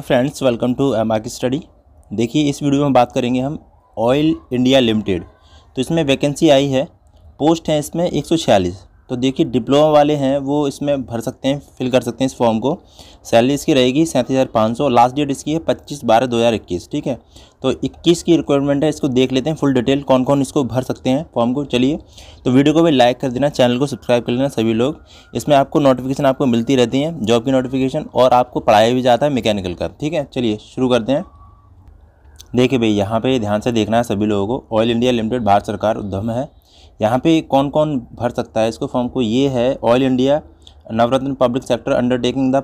friends welcome to M R की study देखिए इस वीडियो में बात करेंगे हम ऑयल इंडिया लिमिटेड तो इसमें वैकेंसी आई है पोस्ट है इसमें एक तो देखिए डिप्लोमा वाले हैं वो इसमें भर सकते हैं फिल कर सकते हैं इस फॉर्म को सैलरी इसकी रहेगी सैंतीस हज़ार पाँच सौ लास्ट डेट इसकी है पच्चीस बारह दो हज़ार इक्कीस ठीक है तो इक्कीस की रिक्वायरमेंट है इसको देख लेते हैं फुल डिटेल कौन कौन इसको भर सकते हैं फॉर्म को चलिए तो वीडियो को भी लाइक कर देना चैनल को सब्सक्राइब कर लेना सभी लोग इसमें आपको नोटिफिकेशन आपको मिलती रहती है जॉब की नोटिफिकेशन और आपको पढ़ाया भी जाता है मैकेनिकल का ठीक है चलिए शुरू करते हैं देखिए भाई यहाँ पे ध्यान से देखना है सभी लोगों को ऑयल इंडिया लिमिटेड भारत सरकार उद्यम है यहाँ पे कौन कौन भर सकता है इसको फॉर्म को ये है Oil India Navratna public sector undertaking the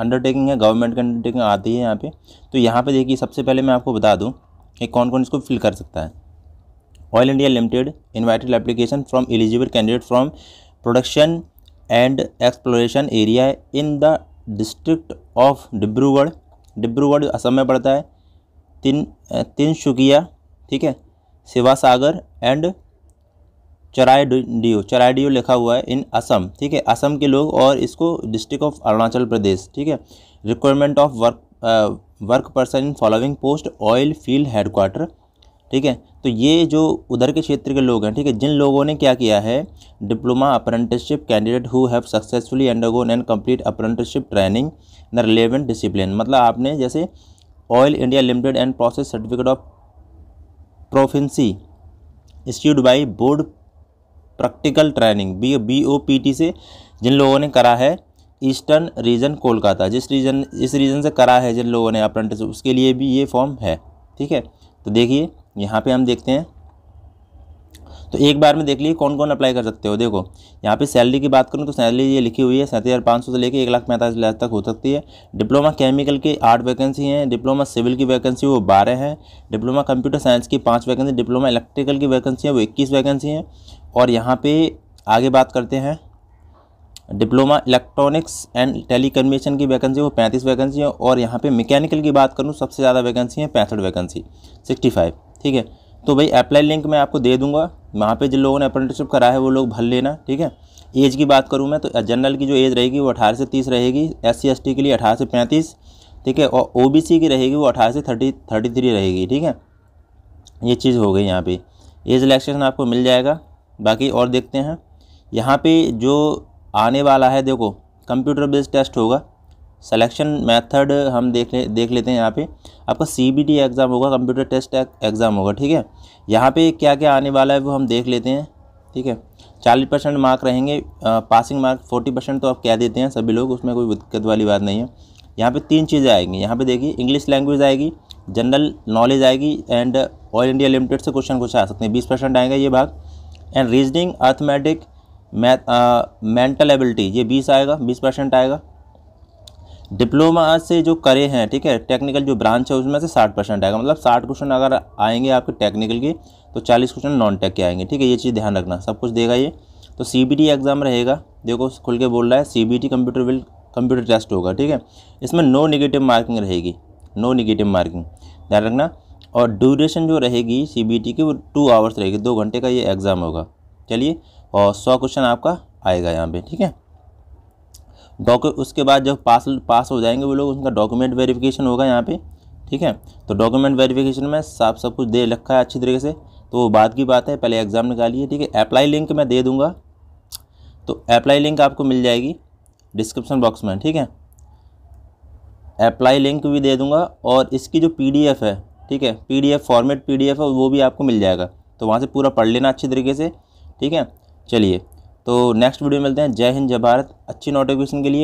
undertaking है गवर्नमेंट की अंडरटेकिंग आती है यहाँ पे तो यहाँ पे देखिए सबसे पहले मैं आपको बता दूँ कि कौन कौन इसको फिल कर सकता है Oil India limited invited application from eligible candidate from production and exploration area in the district of Dibrugarh Dibrugarh Assam में पड़ता है तीन तीन शुकिया ठीक है Sivasagar and Charaideo Charaideo लिखा हुआ है इन असम ठीक है असम के लोग और इसको डिस्ट्रिक्ट ऑफ अरुणाचल प्रदेश ठीक है requirement of work work person in following post oil field headquarter ठीक है तो ये जो उधर के क्षेत्र के लोग हैं ठीक है जिन लोगों ने क्या किया है diploma apprenticeship candidate who have successfully undergone and complete apprenticeship training in relevant discipline मतलब आपने जैसे Oil India limited and process certificate of proficiency issued by board practical training B B O P T से जिन लोगों ने करा है eastern region Kolkata जिस रीजन इस रीजन से करा है जिन लोगों ने अप्रेंटिस उसके लिए भी ये फॉर्म है ठीक है तो देखिए यहाँ पे हम देखते हैं तो एक बार में देख लीजिए कौन कौन अप्लाई कर सकते हो देखो यहाँ पे सैलरी की बात करूँ तो सैलरी ये लिखी हुई है सैंतीस हज़ार पाँच सौ से लेकर एक लाख पैंतालीस हज़ार तक हो सकती है डिप्लोमा केमिकल की आठ वैकेंसी हैं डिप्लोमा सिविल की वैकेंसी वो बारह हैं डिप्लोमा कंप्यूटर साइंस की पाँच वैकेंसी डिप्लोमा इलेक्ट्रिकल की वैकेंसी है वो इक्कीस वैकेंसी हैं और यहाँ पे आगे बात करते हैं डिप्लोमा इलेक्ट्रॉनिक्स एंड टेलीकम्युनिकेशन की वैकेंसी वो पैंतीस वैकेंसी है और यहाँ पे मैकेनिकल की बात करूँ सबसे ज़्यादा वैकेंसी है पैंसठ वैकेंसी सिक्सटी फाइव ठीक है तो भाई अप्लाई लिंक मैं आपको दे दूँगा वहाँ पे जिन लोगों ने अप्रेंटिसशिप करा है वो लोग भर लेना ठीक है एज की बात करूँ मैं तो जनरल की जो एज रहेगी वो अठारह से तीस रहेगी एस सी एस टी के लिए अठारह से पैंतीस ठीक है और ओ बी सी की रहेगी वो अठारह से थर्टी थर्टी थ्री रहेगी ठीक है ये चीज़ हो गई यहाँ पर एज रिलैक्सेशन आपको मिल जाएगा बाकी और देखते हैं यहाँ पे जो आने वाला है देखो कंप्यूटर बेस्ड टेस्ट होगा सिलेक्शन मेथड हम देख ले देख लेते हैं यहाँ पे आपका सी बी टी एग्ज़ाम होगा कंप्यूटर टेस्ट एग्ज़ाम होगा ठीक है यहाँ पे क्या क्या आने वाला है वो हम देख लेते हैं ठीक है चालीस परसेंट मार्क रहेंगे आ, पासिंग मार्क फोर्टी परसेंट तो आप कह देते हैं सभी लोग उसमें कोई दिक्कत वाली बात नहीं है यहाँ पे तीन चीज़ें आएंगी यहाँ पे देखिए इंग्लिश लैंग्वेज आएगी जनरल नॉलेज आएगी एंड ऑल इंडिया लिमिटेड से क्वेश्चन कुछ आ सकते हैं बीस परसेंट आएगा ये भाग and reasoning arithmetic mental ability ये बीस आएगा बीस परसेंट आएगा डिप्लोमा से जो करे हैं ठीक है टेक्निकल जो ब्रांच है उसमें से साठ परसेंट आएगा मतलब साठ क्वेश्चन अगर आएंगे आपके टेक्निकल के तो चालीस क्वेश्चन नॉन टेक के आएंगे ठीक है ये चीज़ ध्यान रखना सब कुछ देगा ये तो सी एग्ज़ाम रहेगा देखो खुल के बोल रहा है C computer will computer test होगा ठीक है इसमें नो निगेटिव मार्किंग रहेगी नो निगेटिव मार्किंग ध्यान रखना और ड्यूरेशन जो रहेगी सी बी टी की वो टू आवर्स रहेगी दो घंटे का ये एग्ज़ाम होगा चलिए और सौ क्वेश्चन आपका आएगा यहाँ पे ठीक है डॉक्यू उसके बाद जब पास पास हो जाएंगे वो लोग उनका डॉक्यूमेंट वेरिफिकेशन होगा यहाँ पे ठीक है तो डॉक्यूमेंट वेरिफिकेशन में साफ सब कुछ दे रखा है अच्छी तरीके से तो वो बात की बात है पहले एग्ज़ाम निकालिए ठीक है अप्लाई लिंक मैं दे दूँगा तो अप्लाई लिंक आपको मिल जाएगी डिस्क्रिप्शन बॉक्स में ठीक है अप्लाई लिंक भी दे दूँगा और इसकी जो पी है ठीक है पीडीएफ फॉर्मेट पीडीएफ है वो भी आपको मिल जाएगा तो वहाँ से पूरा पढ़ लेना अच्छी तरीके से ठीक है चलिए तो नेक्स्ट वीडियो मिलते हैं जय हिंद जय भारत अच्छी नोटिफिकेशन के लिए